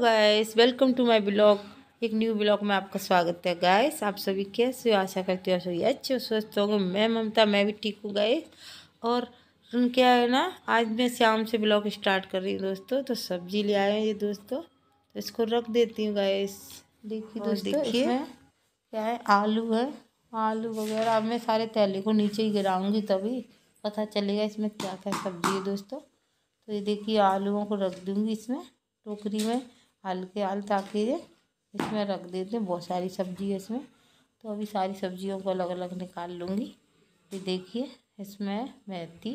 guys welcome to my blog एक new blog में आपका स्वागत है गाइस आप सभी कैसे आशा करती हूँ सभी अच्छे स्वस्थ होंगे मैं ममता मैं भी ठीक हूँ गाइस और क्या है ना आज मैं शाम से ब्लॉग स्टार्ट कर रही हूँ दोस्तों तो सब्जी ले आए हैं ये दोस्तों तो इसको रख देती हूँ गाइस देखिए दोस्तों देखिए क्या है आलू है आलू वगैरह अब मैं सारे तैले को नीचे ही गिराऊंगी तभी पता चलेगा इसमें क्या क्या सब्जी है दोस्तों तो ये देखिए आलूओं को रख दूँगी इसमें टोकरी में हल्के हल्का कीजिए इसमें रख देते हैं बहुत सारी सब्जी है इसमें तो अभी सारी सब्जियों को अलग अलग निकाल लूँगी ये देखिए इसमें मेथी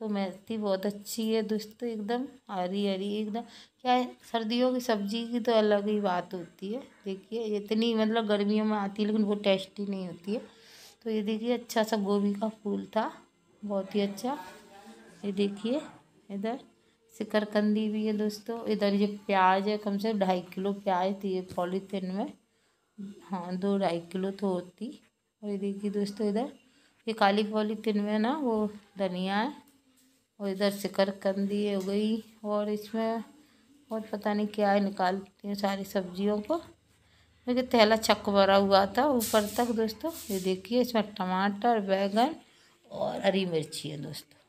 तो मेथी बहुत अच्छी है दोस्तों एकदम हरी हरी एकदम क्या है सर्दियों की सब्जी की तो अलग ही बात होती है देखिए इतनी मतलब गर्मियों में आती है लेकिन वो टेस्टी नहीं होती है तो ये देखिए अच्छा सा गोभी का फूल था बहुत ही अच्छा ये देखिए इधर शिकरकंदी भी है दोस्तों इधर ये प्याज है कम से कम ढाई किलो प्याज थी पॉलीथिन में हाँ दो ढाई किलो तो होती और ये देखिए दोस्तों इधर ये काली पॉलीथिन में ना वो धनिया है और इधर शिकरकंदी हो गई और इसमें और पता नहीं क्या है निकालती हूँ सारी सब्जियों को देखिए थैला छक भरा हुआ था ऊपर तक दोस्तों ये देखिए इसमें टमाटर बैंगन और हरी मिर्ची है दोस्तों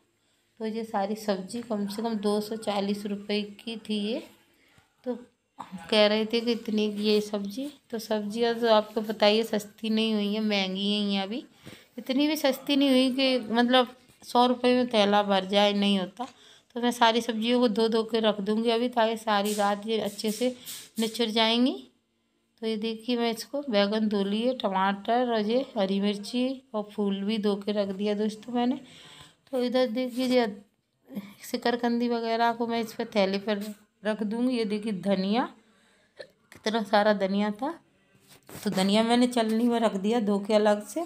तो ये सारी सब्ज़ी कम से कम दो सौ चालीस रुपये की थी ये तो कह रहे थे कि इतनी की ये सब्ज़ी तो सब्ज़ियाँ तो आपको बताइए सस्ती नहीं हुई हैं महंगी हैं यहाँ भी इतनी भी सस्ती नहीं हुई कि मतलब सौ रुपये में थैला भर जाए नहीं होता तो मैं सारी सब्जियों को धो धो के रख दूँगी अभी ताकि सारी रात ये अच्छे से निचुर जाएंगी तो ये देखिए मैं इसको बैगन धो लिए टमाटर और ये हरी मिर्ची और फूल भी धो के रख दिया दोस्तों मैंने तो इधर देखिए शिकरकंदी वगैरह को मैं इस पर थैली पर रख दूँगी ये देखिए धनिया कितना सारा धनिया था तो धनिया मैंने चलनी में रख दिया धो के अलग से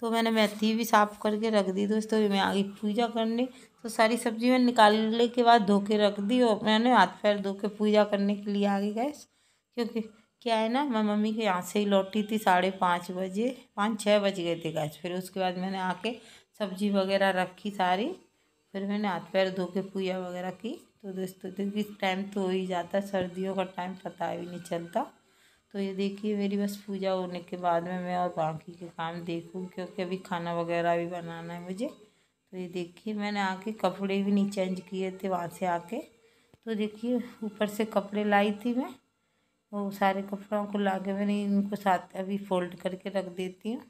तो मैंने मेथी भी साफ़ करके रख दी दोस्तों मैं आगे पूजा करने तो सारी सब्जी मैंने निकालने के बाद धो के रख दी और मैंने हाथ पैर धो के पूजा करने के लिए आगे गए क्योंकि क्या है ना मैं मम्मी के यहाँ से ही लौटी थी साढ़े पाँच बजे पाँच छः बज गए थे गैस फिर उसके बाद मैंने आके सब्जी वगैरह रखी सारी फिर मैंने हाथ पैर धो के पूजा वगैरह की तो दोस्तों क्योंकि टाइम तो हो ही जाता है सर्दियों का टाइम पता भी नहीं चलता तो ये देखिए मेरी बस पूजा होने के बाद में मैं और बाकी के काम देखूँ क्योंकि अभी खाना वगैरह भी बनाना है मुझे तो ये देखिए मैंने आके कपड़े भी नहीं चेंज किए थे वहाँ से आके तो देखिए ऊपर से कपड़े लाई थी मैं वो सारे कपड़ों को ला के मैंने इनको साथ अभी फोल्ड करके रख देती हूँ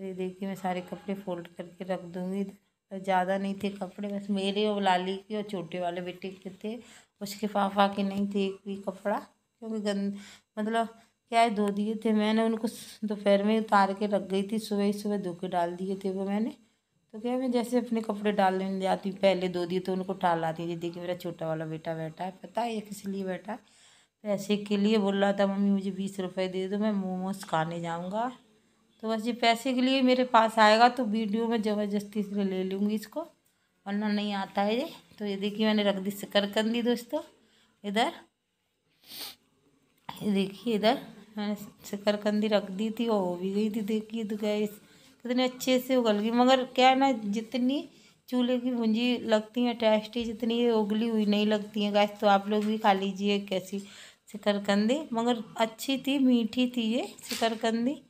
तो ये देखिए मैं सारे कपड़े फोल्ड करके रख दूँगी तो ज़्यादा नहीं थे कपड़े बस मेरे और लाली के और छोटे वाले बेटे के थे उसके फाफा के नहीं थे एक भी कपड़ा क्योंकि गंद मतलब क्या है धो दिए थे मैंने उनको दोपहर में उतार के रख गई थी सुबह ही सुबह धो के डाल दिए थे वो मैंने तो क्या मैं जैसे अपने कपड़े डालने जाती पहले धो दिए तो उनको टाल आती थी देखिए मेरा छोटा वाला बेटा बैठा है पता है ये किस लिए बैठा है पैसे के लिए बोल रहा था मम्मी मुझे बीस रुपए दे दो मैं मोमोज खाने जाऊँगा तो बस ये पैसे के लिए मेरे पास आएगा तो वीडियो में ज़बरदस्ती से ले लूँगी इसको वरना नहीं आता है ये तो ये देखिए मैंने रख दी शिकर कर दी दोस्तों इधर ये देखिए इधर मैंने शकरकंदी रख दी थी और हो भी गई थी देखिए तो गैस कितने अच्छे से उगल गई मगर क्या है ना जितनी चूल्हे की भुंजी लगती है टेस्टी जितनी ये उगली हुई नहीं लगती है गैस तो आप लोग भी खा लीजिए कैसी शिकरकंदी मगर अच्छी थी मीठी थी ये शिकरकंदी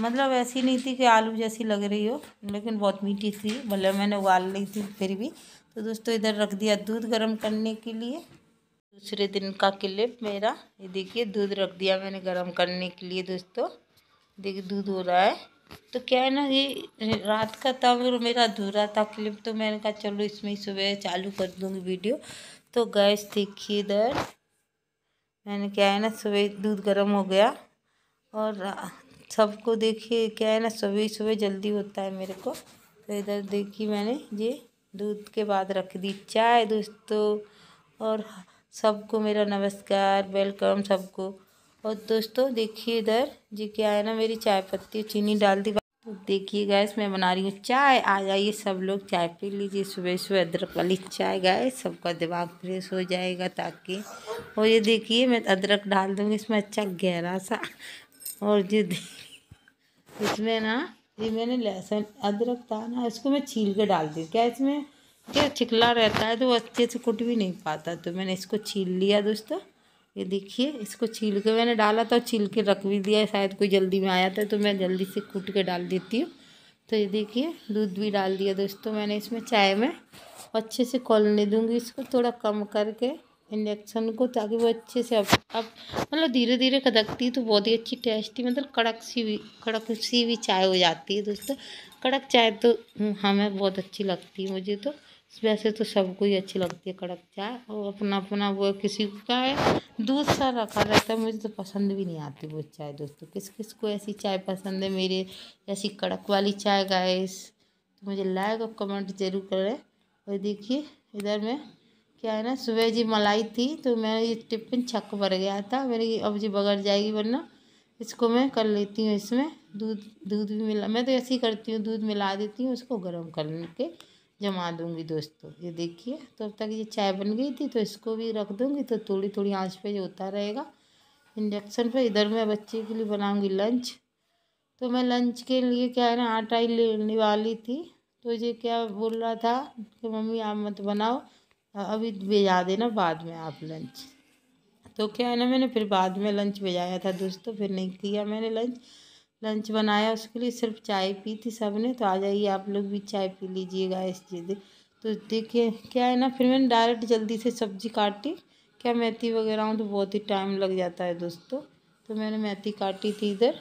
मतलब ऐसी नहीं थी कि आलू जैसी लग रही हो लेकिन बहुत मीठी थी भले मैंने उबाल ली थी फिर भी तो दोस्तों इधर रख दिया दूध गर्म करने के लिए दूसरे दिन का क्लिप मेरा ये देखिए दूध रख दिया मैंने गर्म करने के लिए दोस्तों देखिए दूध हो रहा है तो क्या है ना ये रात का था मेरा अधूरा था क्लिप तो मैंने कहा चलो इसमें सुबह चालू कर दूँगी वीडियो तो गैस देखिए इधर मैंने क्या है ना सुबह दूध गर्म हो गया और सबको देखिए क्या है ना सुबह सुबह जल्दी होता है मेरे को तो इधर देखिए मैंने ये दूध के बाद रख दी चाय दोस्तों और सबको मेरा नमस्कार वेलकम सबको और दोस्तों देखिए इधर जी क्या है ना मेरी चाय पत्ती चीनी डाल दी देखिए गैस मैं बना रही हूँ चाय आ जाइए सब लोग चाय पी लीजिए सुबह सुबह अदरक वाली चाय गाय सबका दिमाग फ्रेश हो जाएगा ताकि और ये देखिए मैं अदरक डाल दूँगी इसमें अच्छा गहरा सा और जो इसमें ना ये मैंने लहसुन अदरक था ना इसको मैं छील के डाल दी क्या इसमें क्या छिकला रहता है तो वो अच्छे से कुट भी नहीं पाता तो मैंने इसको छील लिया दोस्तों ये देखिए इसको छील के मैंने डाला था छील के रख भी दिया शायद कोई जल्दी में आया था तो मैं जल्दी से कूट के डाल देती हूँ तो ये देखिए दूध भी डाल दिया दोस्तों मैंने इसमें चाय में अच्छे से खोलने दूँगी इसको थोड़ा कम करके इंडक्शन को ताकि वो अच्छे से अब अब मतलब धीरे धीरे खदकती तो बहुत ही अच्छी टेस्टी मतलब कड़क सी भी कड़क सी भी चाय हो जाती है दोस्तों कड़क चाय तो हम्म, हमें बहुत अच्छी लगती है मुझे तो वैसे तो सबको ही अच्छी लगती है कड़क चाय और अपना अपना वो किसी को क्या है दूध सा रखा रहता है मुझे तो पसंद भी नहीं आती वो चाय दोस्तों किस किस को ऐसी चाय पसंद है मेरे ऐसी कड़क वाली चाय गाय तो मुझे लाइक और कमेंट ज़रूर करें और देखिए इधर मैं क्या है ना सुबह जी मलाई थी तो मैं ये टिफिन छक भर गया था मेरी अब जी बगड़ जाएगी वरना इसको मैं कर लेती हूँ इसमें दूध दूध भी मिला मैं तो ऐसे ही करती हूँ दूध मिला देती हूँ उसको गर्म करके जमा दूँगी दोस्तों ये देखिए तो अब तक ये चाय बन गई थी तो इसको भी रख दूँगी तो थोड़ी थोड़ी आँच पे जो होता रहेगा इंडक्शन पर इधर मैं बच्चे के लिए बनाऊँगी लंच तो मैं लंच के लिए क्या है ना आटा ही लेने वाली थी तो ये क्या बोल रहा था कि मम्मी आप मत बनाओ अभी भेजा देना बाद में आप लंच तो क्या है ना मैंने फिर बाद में लंच भेजाया था दोस्तों तो फिर नहीं किया मैंने लंच लंच बनाया उसके लिए सिर्फ चाय पी थी सब ने तो आ जाइए आप लोग भी चाय पी लीजिएगा इस चीज़ तो देखिए क्या है ना फिर मैंने डायरेक्ट जल्दी से सब्जी काटी क्या मेथी वगैरह हूँ तो बहुत ही टाइम लग जाता है दोस्तों तो मैंने मेथी काटी थी इधर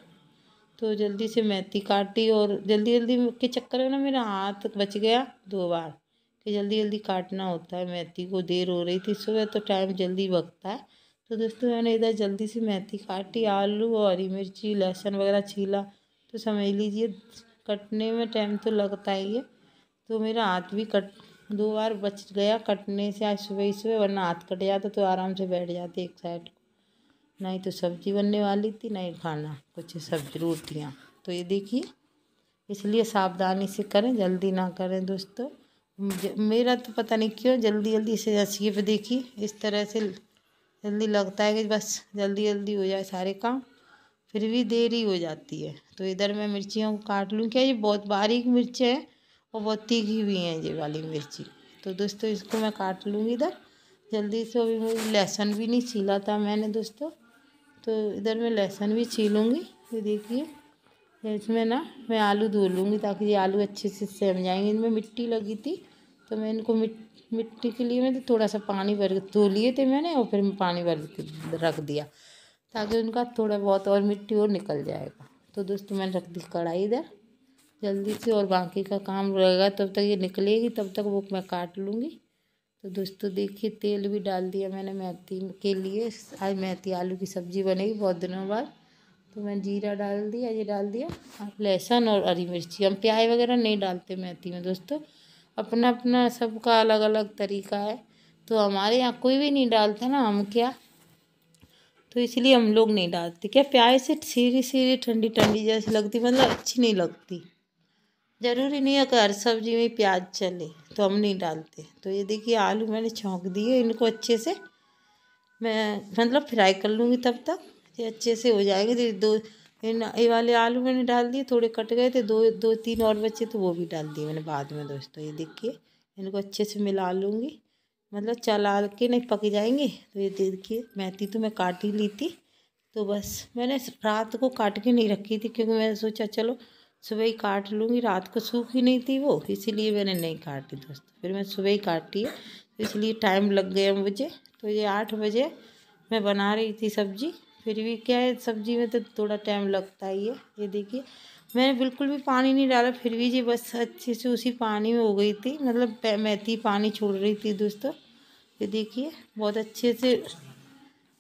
तो जल्दी से मेथी काटी और जल्दी जल्दी के चक्कर में ना मेरा हाथ बच गया दो बार कि जल्दी जल्दी काटना होता है मेथी को देर हो रही थी सुबह तो टाइम जल्दी बगता है तो दोस्तों मैंने इधर जल्दी से मेथी काटी आलू और हरी मिर्ची लहसुन वगैरह छीला तो समझ लीजिए कटने में टाइम तो लगता ही है तो मेरा हाथ भी कट दो बार बच गया कटने से आज सुबह ही सुबह वरना हाथ कट जाता तो आराम से बैठ जाते एक साइड को नहीं तो सब्जी बनने वाली थी नहीं खाना कुछ सब्जी रोटियाँ तो ये देखिए इसलिए सावधानी से करें जल्दी ना करें दोस्तों मेरा तो पता नहीं क्यों जल्दी जल्दी से रस्सी पे देखी इस तरह से जल्दी लगता है कि बस जल्दी जल्दी हो जाए सारे काम फिर भी देरी हो जाती है तो इधर मैं मिर्चियों को काट लूँ क्या ये बहुत बारीक मिर्च है और बहुत तीखी भी हैं ये वाली मिर्ची तो दोस्तों इसको मैं काट लूँगी इधर जल्दी से अभी मुझे लहसुन भी नहीं छीला था मैंने दोस्तों तो इधर मैं लहसुन भी छीलूँगी ये देखिए तो इसमें ना मैं आलू धो लूँगी ताकि ये आलू अच्छे से सेम जाएंगे इनमें मिट्टी लगी थी तो मैं इनको मिट्टी के लिए मैं थोड़ा सा पानी भर धो लिए थे मैंने और फिर पानी भर के रख दिया ताकि उनका थोड़ा बहुत और मिट्टी और निकल जाएगा तो दोस्तों मैंने रख दी कढ़ाई इधर जल्दी से और बाकी का काम रहेगा तब तक ये निकलेगी तब तक वो मैं काट लूँगी तो दोस्तों देखिए तेल भी डाल दिया मैंने मेथी के लिए आज मेथी आलू की सब्ज़ी बनेगी बहुत दिनों बाद तो मैंने जीरा डाल दिया ये डाल दिया लहसुन और हरी मिर्ची हम प्याज वगैरह नहीं डालते मेथी में दोस्तों अपना अपना सबका अलग अलग तरीका है तो हमारे यहाँ कोई भी नहीं डालता ना हम क्या तो इसलिए हम लोग नहीं डालते क्या प्याज से सीरी सीरी ठंडी ठंडी जैसी लगती मतलब अच्छी नहीं लगती ज़रूरी नहीं है कि हर सब्जी में प्याज चले तो हम नहीं डालते तो ये देखिए आलू मैंने छोंक दिए इनको अच्छे से मैं मतलब फ्राई कर लूँगी तब तक ये अच्छे से हो जाएंगे फिर दो ये वाले आलू मैंने डाल दिए थोड़े कट गए थे दो दो तीन और बचे तो वो भी डाल दिए मैंने बाद में दोस्तों ये देखिए इनको अच्छे से मिला लूँगी मतलब चला के नहीं पक जाएंगे तो ये देखिए मेथी तो मैं काट ही ली थी तो बस मैंने रात को काट के नहीं रखी थी क्योंकि मैंने सोचा चलो सुबह ही काट लूँगी रात को सूख ही नहीं थी वो इसीलिए मैंने नहीं काटी दोस्तों फिर मैं सुबह ही काटी है तो इसलिए टाइम लग गया मुझे तो ये आठ बजे मैं बना रही थी सब्जी फिर भी क्या है सब्जी में तो थोड़ा टाइम लगता ही है ये देखिए मैंने बिल्कुल भी पानी नहीं डाला फिर भी ये बस अच्छे से उसी पानी में हो गई थी मतलब मेथी पानी छोड़ रही थी दोस्तों ये देखिए बहुत अच्छे से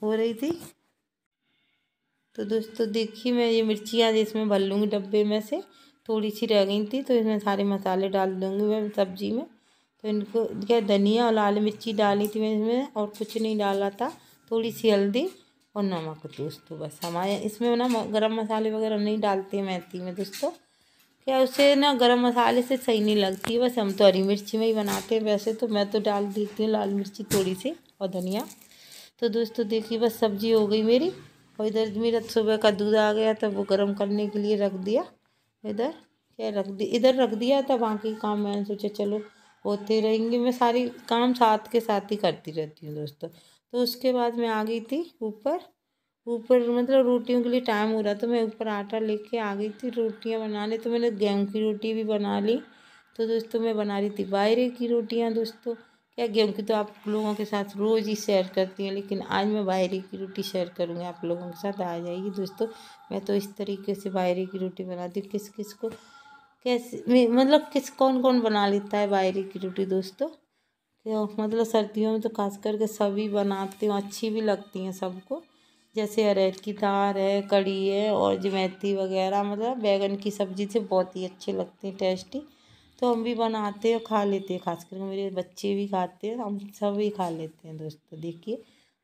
हो रही थी तो दोस्तों देखिए मैं ये मिर्चियाँ इसमें भर लूँगी डब्बे में से थोड़ी सी रह गई थी तो इसमें सारे मसाले डाल दूँगी मैं सब्जी में तो इनको क्या धनिया और लाल मिर्ची डाली थी मैं इसमें और कुछ नहीं डाला था थोड़ी सी हल्दी और नमक दोस्तों बस हमारे इसमें ना गरम मसाले वगैरह नहीं डालते मेथी में दोस्तों क्या उसे ना गरम मसाले से सही नहीं लगती है बस हम तो हरी मिर्ची में ही बनाते हैं वैसे तो मैं तो डाल देती हूँ लाल मिर्ची थोड़ी सी और धनिया तो दोस्तों देखिए बस सब्जी हो गई मेरी और इधर मेरा तो सुबह का दूध आ गया तब वो गर्म करने के लिए रख दिया इधर क्या रख दी इधर रख दिया था बाकी काम मैंने सोचा चलो होते रहेंगे मैं सारी काम साथ के साथ ही करती रहती हूँ दोस्तों तो उसके बाद मैं आ गई थी ऊपर ऊपर मतलब रोटियों के लिए टाइम हो रहा था तो मैं ऊपर आटा लेके आ गई थी रोटियां बनाने तो मैंने गेहूं की रोटी भी बना ली तो दोस्तों मैं बना रही थी बायरे की रोटियां दोस्तों क्या गेहूं की तो आप लोगों के साथ रोज़ ही शेयर करती हैं लेकिन आज मैं बायरे की रोटी शेयर करूँगी आप लोगों के साथ आ जाएगी दोस्तों मैं तो इस तरीके से बायरे की रोटी बनाती हूँ किस किस को कैसे मतलब किस कौन कौन बना लेता है बायरे की रोटी दोस्तों तो मतलब सर्दियों में तो खास करके सभी बनाते हूँ अच्छी भी लगती हैं सबको जैसे अरहर की तार है कड़ी है और जमैती वगैरह मतलब बैगन की सब्ज़ी से बहुत ही अच्छी लगती है टेस्टी तो हम भी बनाते हैं खा लेते हैं खास करके मेरे बच्चे भी खाते हैं हम सभी खा लेते हैं दोस्तों देखिए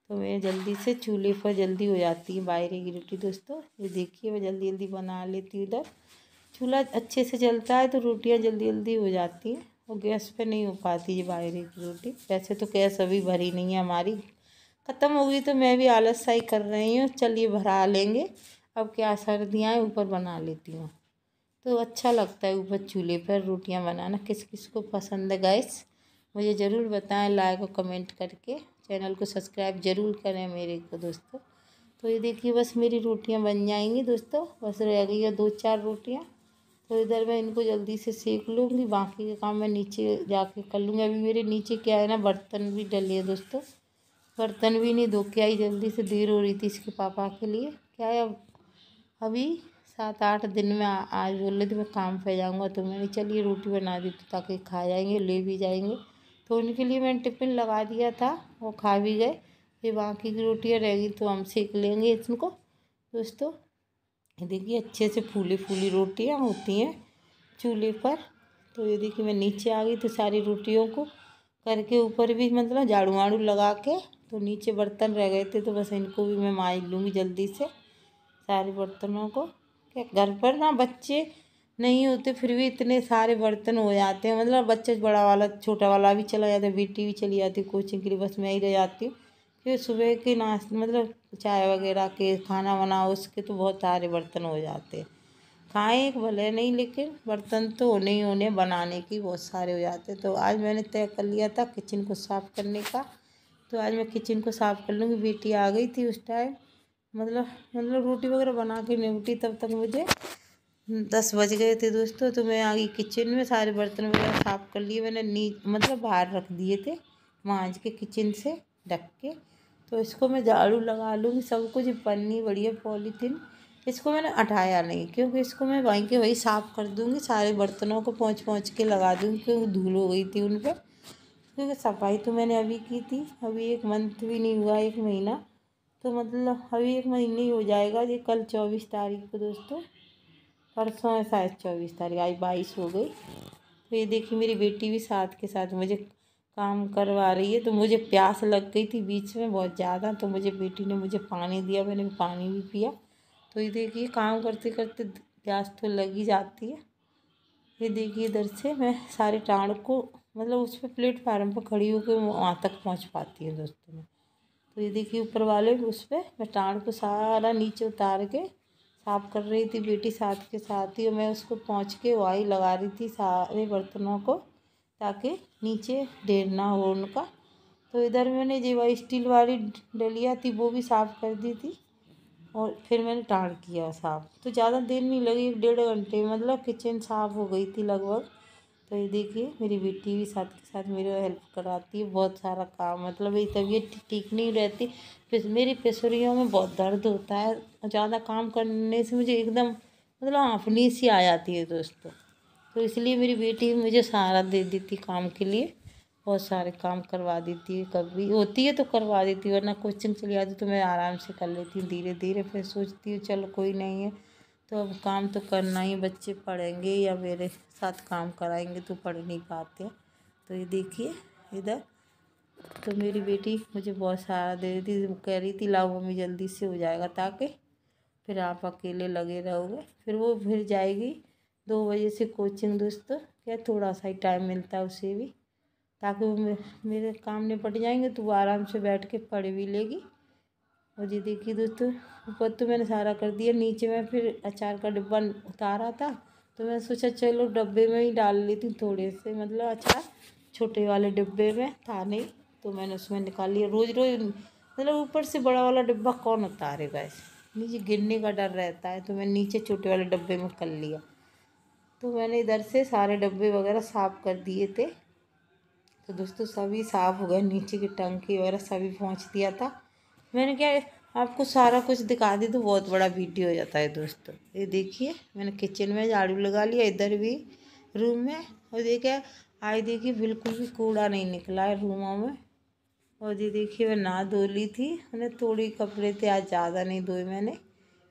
तो मैं जल्दी से चूल्हे पर जल्दी हो जाती है बाहरी की रोटी दोस्तों ये देखिए मैं जल्दी जल्दी बना लेती हूँ इधर चूल्हा अच्छे से जलता है तो रोटियाँ जल्दी जल्दी हो जाती हैं वो गैस पे नहीं हो पाती ये बाजरे की रोटी वैसे तो गैस अभी भरी नहीं है हमारी ख़त्म हो गई तो मैं भी आलस ही कर रही हूँ चलिए भरा लेंगे अब क्या सर्दियाँ ऊपर बना लेती हूँ तो अच्छा लगता है ऊपर चूल्हे पर रोटियाँ बनाना किस किस को पसंद है गैस मुझे ज़रूर बताएं लाइक और कमेंट करके चैनल को सब्सक्राइब ज़रूर करें मेरे को दोस्तों तो ये देखिए बस मेरी रोटियाँ बन जाएंगी दोस्तों बस रह गई है दो चार रोटियाँ तो इधर मैं इनको जल्दी से सेक लूँगी बाकी का काम मैं नीचे जाके कर लूँगी अभी मेरे नीचे क्या है ना बर्तन भी डले हैं दोस्तों बर्तन भी नहीं धो के आई जल्दी से देर हो रही थी इसके पापा के लिए क्या है अब अभी सात आठ दिन में आज बोल रहे थे मैं काम पे जाऊँगा तो मैंने चलिए रोटी बना दी तो ताकि खा जाएंगे ले भी जाएंगे तो उनके लिए मैंने टिफ़िन लगा दिया था वो खा भी गए फिर बाकी की रोटियाँ रहेगी तो हम सेक लेंगे इसको दोस्तों ये देखिए अच्छे से फूली फूली रोटियाँ होती हैं चूल्हे पर तो ये देखिए मैं नीचे आ गई तो सारी रोटियों को करके ऊपर भी मतलब झाड़ू वाड़ू लगा के तो नीचे बर्तन रह गए थे तो बस इनको भी मैं मार लूँगी जल्दी से सारे बर्तनों को क्या घर पर ना बच्चे नहीं होते फिर भी इतने सारे बर्तन हो जाते हैं मतलब बच्चा बड़ा वाला छोटा वाला भी चला जाता है बेटी भी चली जाती है कोचिंग के लिए बस मैं ही रह जाती हूँ फिर सुबह के नाश्ते मतलब चाय वगैरह के खाना बनाओ उसके तो बहुत सारे बर्तन हो जाते हैं खाएँ भले नहीं लेकिन बर्तन तो होने ही होने बनाने की बहुत सारे हो जाते तो आज मैंने तय कर लिया था किचन को साफ़ करने का तो आज मैं किचन को साफ़ कर लूँगी बेटी आ गई थी उस टाइम मतलब मतलब रोटी वगैरह बना के निपटी तब तक मुझे दस बज गए थे दोस्तों तो मैं आ गई किचन में सारे बर्तन वगैरह साफ़ कर लिए मैंने नीच मतलब बाहर रख दिए थे मांझ के किचन से ढक के तो इसको मैं झाड़ू लगा लूँगी सब कुछ पन्नी बढ़िया पॉलीथीन इसको मैंने हटाया नहीं क्योंकि इसको मैं वहीं के वहीं साफ़ कर दूँगी सारे बर्तनों को पहुँच पहुँच के लगा दूँगी क्योंकि धूल हो गई थी उन पर क्योंकि सफाई तो मैंने अभी की थी अभी एक मंथ भी नहीं हुआ एक महीना तो मतलब अभी एक महीने ही हो जाएगा ये कल चौबीस तारीख को दोस्तों परसों शायद चौबीस तारीख आज बाईस हो गई तो ये देखिए मेरी बेटी भी साथ के साथ मुझे काम करवा रही है तो मुझे प्यास लग गई थी बीच में बहुत ज़्यादा तो मुझे बेटी ने मुझे पानी दिया मैंने पानी भी पिया तो ये देखिए काम करते करते प्यास तो लग ही जाती है ये देखिए इधर से मैं सारे टाँड़ को मतलब उस पर प्लेटफार्म पर खड़ी होकर वहाँ तक पहुँच पाती हूँ दोस्तों में तो ये देखिए ऊपर वाले उस पर मैं टाँड को सारा नीचे उतार के साफ कर रही थी बेटी साथ के साथ ही मैं उसको पहुँच के वाई लगा रही थी सारे बर्तनों को ताकि नीचे ढेर ना हो उनका तो इधर मैंने जो स्टील वाली डलिया थी वो भी साफ़ कर दी थी और फिर मैंने टाँट किया साफ़ तो ज़्यादा देर नहीं लगी एक डेढ़ घंटे मतलब किचन साफ़ हो गई थी लगभग तो ये देखिए मेरी बेटी भी साथ के साथ मेरे हेल्प कराती है बहुत सारा काम मतलब मेरी तबीयत ठीक नहीं रहती फिर मेरी पेसुरियों में बहुत दर्द होता है ज़्यादा काम करने से मुझे एकदम मतलब आफनी सी आ जाती है दोस्तों तो इसलिए मेरी बेटी मुझे सहारा दे देती काम के लिए बहुत सारे काम करवा देती है कभी होती है तो करवा देती है वरना कोचिंग चली जाती तो मैं आराम से कर लेती हूँ धीरे धीरे फिर सोचती हूँ चलो कोई नहीं है तो अब काम तो करना ही बच्चे पढ़ेंगे या मेरे साथ काम कराएंगे तो पढ़ नहीं पाते तो ये देखिए इधर तो मेरी बेटी मुझे बहुत सहारा दे रही थी कह रही थी लाओ मम्मी जल्दी से हो जाएगा ताकि फिर आप अकेले लगे रहोगे फिर वो फिर जाएगी दो बजे से कोचिंग दोस्तों क्या थोड़ा सा ही टाइम मिलता है उसे भी ताकि वो मेरे काम निपट जाएंगे तो वो आराम से बैठ के पढ़ भी लेगी और ये देखिए दोस्तों ऊपर तो मैंने सारा कर दिया नीचे मैं फिर अचार का डिब्बा उतारा था तो मैं सोचा चलो डब्बे में ही डाल लेती हूँ थोड़े से मतलब अचार छोटे वाले डिब्बे में था नहीं तो मैंने उसमें निकाल लिया रोज़ रोज़ मतलब ऊपर से बड़ा वाला डिब्बा कौन उतारेगा ऐसे नीचे गिरने का डर रहता है तो मैं नीचे छोटे वाले डब्बे में कर लिया तो मैंने इधर से सारे डब्बे वगैरह साफ़ कर दिए थे तो दोस्तों सभी साफ़ हो गए नीचे की टंकी वगैरह सभी पहुँच दिया था मैंने क्या आपको सारा कुछ दिखा दी तो बहुत बड़ा वीडियो हो जाता है दोस्तों ये देखिए मैंने किचन में झाड़ू लगा लिया इधर भी रूम में और देखिए आए देखिए बिल्कुल भी कूड़ा नहीं निकला है रूमों में और ये देखिए मैं ना धो ली थी मैंने थोड़ी कपड़े थे आज ज़्यादा नहीं धोए मैंने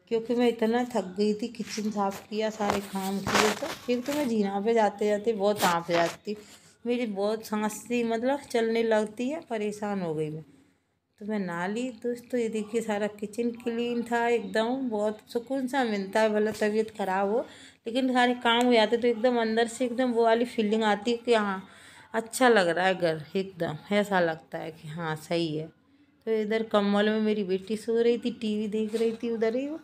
क्योंकि मैं इतना थक गई थी किचन साफ़ किया सारे काम किए तो एक तो मैं जीना पे जाते जाते बहुत ताँप जाती मेरी बहुत सांस थी मतलब चलने लगती है परेशान हो गई मैं तो मैं ना ली दोस्तों ये देखिए सारा किचन क्लीन था एकदम बहुत सुकून सा मिलता है भला तबीयत ख़राब हो लेकिन सारे काम हो जाते तो एकदम अंदर से एकदम वो वाली फीलिंग आती है कि हाँ अच्छा लग रहा है घर एकदम ऐसा लगता है कि हाँ सही है तो इधर कम्बल में मेरी बेटी सो रही थी टीवी देख रही थी उधर ही वो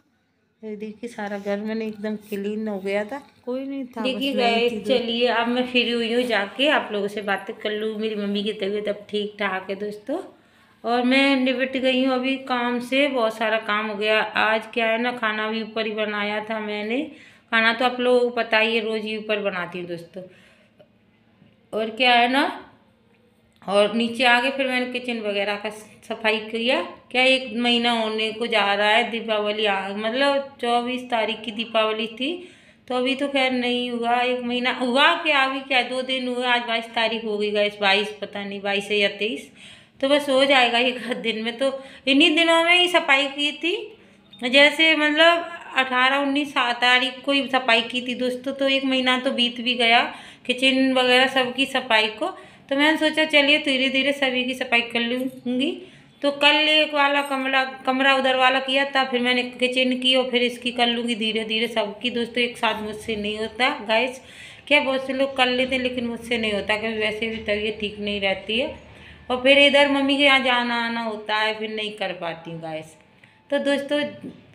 देखिए सारा घर मैंने एकदम क्लीन हो गया था कोई नहीं था देखिए गए चलिए अब मैं फ्री हुई हूँ जाके आप लोगों से बातें कर लूँ मेरी मम्मी की तबीयत अब ठीक ठाक है दोस्तों और मैं निपट गई हूँ अभी काम से बहुत सारा काम हो गया आज क्या है ना खाना भी ऊपर ही बनाया था मैंने खाना तो आप लोगों को पता ही है रोज़ ही ऊपर बनाती हूँ दोस्तों और क्या है ना और नीचे आगे फिर मैंने किचन वगैरह का सफाई किया क्या एक महीना होने को जा रहा है दीपावली आ मतलब चौबीस तारीख की दीपावली थी तो अभी तो खैर नहीं हुआ एक महीना हुआ कि अभी क्या दो दिन हुए आज बाईस तारीख हो गई गई बाईस पता नहीं बाईस या तेईस तो बस हो जाएगा एक हर दिन में तो इन्हीं दिनों में ही सफाई की थी जैसे मतलब अठारह उन्नीस तारीख को ही सफाई की थी दोस्तों तो एक महीना तो बीत भी गया किचन वगैरह सबकी सफाई को तो मैंने सोचा चलिए धीरे धीरे सभी की सफाई कर लूँगी तो कल एक वाला कमरा कमरा उधर वाला किया था फिर मैंने किचन की और फिर इसकी कर लूँगी धीरे धीरे सबकी दोस्तों एक साथ मुझसे नहीं होता गैस क्या बहुत से लोग कर लेते हैं लेकिन मुझसे नहीं होता क्योंकि वैसे भी तबीयत ठीक नहीं रहती है और फिर इधर मम्मी के यहाँ जाना आना होता है फिर नहीं कर पाती हूँ गैस तो दोस्तों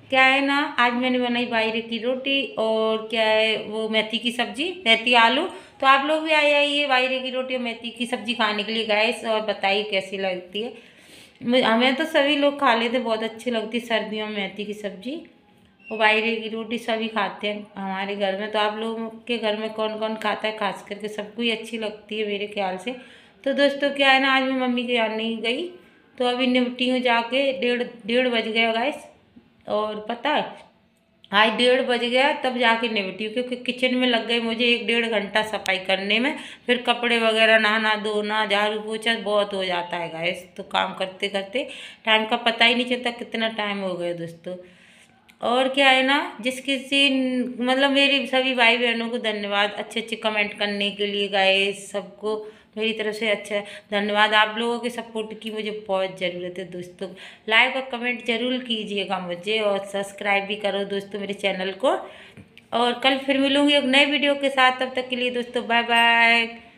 क्या है ना आज मैंने बनाई बाहर की रोटी और क्या है वो मेथी की सब्जी मेथी आलू तो आप लोग भी आ जाइए वायरे की रोटी और मेथी की सब्जी खाने के लिए गाय और बताइए कैसी लगती है हमें तो सभी लोग खा लेते बहुत अच्छी लगती है सर्दियों में मेथी की सब्जी और बायरे की रोटी सभी खाते हैं हमारे घर में तो आप लोगों के घर में कौन कौन खाता है खास करके सबको ही अच्छी लगती है मेरे ख्याल से तो दोस्तों क्या है ना आज मैं मम्मी के यहाँ नहीं गई तो अभी निपटी हूँ जाके डेढ़ डेढ़ बज गया गैस और पता है आज डेढ़ बज गया तब जाके निपटी क्योंकि किचन में लग गए मुझे एक डेढ़ घंटा सफाई करने में फिर कपड़े वगैरह नहाना धोना झाड़ू पोछा बहुत हो जाता है गैस तो काम करते करते टाइम का पता ही नहीं चलता कितना टाइम हो गया दोस्तों और क्या है ना जिस किसी मतलब मेरी सभी भाई बहनों को धन्यवाद अच्छे अच्छे कमेंट करने के लिए गाय सबको मेरी तरफ से अच्छा धन्यवाद आप लोगों के सपोर्ट की मुझे बहुत ज़रूरत है दोस्तों लाइक और कमेंट ज़रूर कीजिएगा मुझे और सब्सक्राइब भी करो दोस्तों मेरे चैनल को और कल फिर मिलूँगी एक नए वीडियो के साथ तब तक के लिए दोस्तों बाय बाय